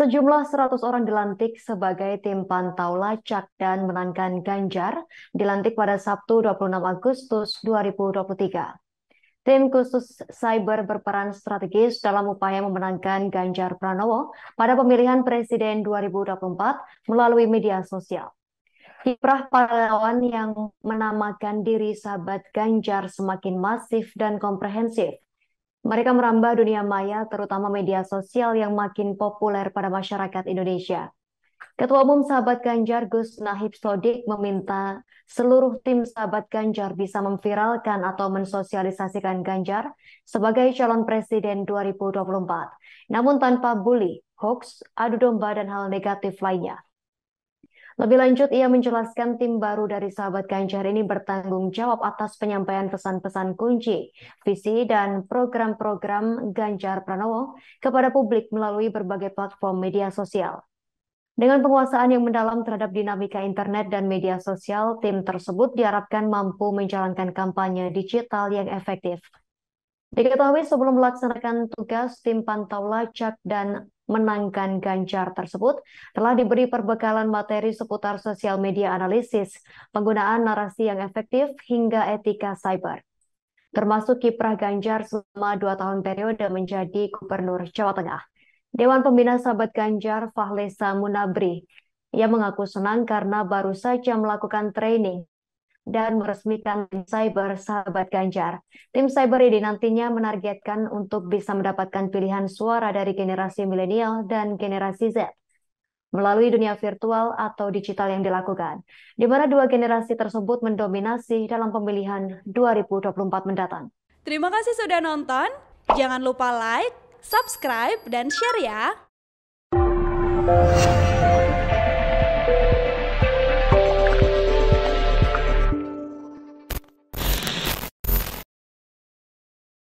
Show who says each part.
Speaker 1: Sejumlah 100 orang dilantik sebagai tim pantau lacak dan menangkan Ganjar dilantik pada Sabtu 26 Agustus 2023. Tim khusus cyber berperan strategis dalam upaya memenangkan Ganjar Pranowo pada pemilihan presiden 2024 melalui media sosial. Kiprah pahlawan yang menamakan diri sahabat Ganjar semakin masif dan komprehensif mereka merambah dunia maya, terutama media sosial yang makin populer pada masyarakat Indonesia. Ketua Umum Sahabat Ganjar Gus Nahib Sodik meminta seluruh tim Sahabat Ganjar bisa memviralkan atau mensosialisasikan Ganjar sebagai calon presiden 2024. Namun tanpa bully, hoax, adu domba, dan hal negatif lainnya. Lebih lanjut, ia menjelaskan tim baru dari sahabat Ganjar ini bertanggung jawab atas penyampaian pesan-pesan kunci, visi, dan program-program Ganjar Pranowo kepada publik melalui berbagai platform media sosial. Dengan penguasaan yang mendalam terhadap dinamika internet dan media sosial, tim tersebut diharapkan mampu menjalankan kampanye digital yang efektif. Diketahui sebelum melaksanakan tugas, tim pantau lacak dan menangkan Ganjar tersebut telah diberi perbekalan materi seputar sosial media analisis, penggunaan narasi yang efektif, hingga etika cyber. Termasuk kiprah Ganjar selama dua tahun periode menjadi Gubernur Jawa Tengah. Dewan Pembina Sahabat Ganjar Fahlesa Munabri. Ia mengaku senang karena baru saja melakukan training dan meresmikan cyber Sahabat Ganjar. Tim cyber ini nantinya menargetkan untuk bisa mendapatkan pilihan suara dari generasi milenial dan generasi Z melalui dunia virtual atau digital yang dilakukan, di mana dua generasi tersebut mendominasi dalam pemilihan 2024 mendatang. Terima kasih sudah nonton. Jangan lupa like, subscribe, dan share ya.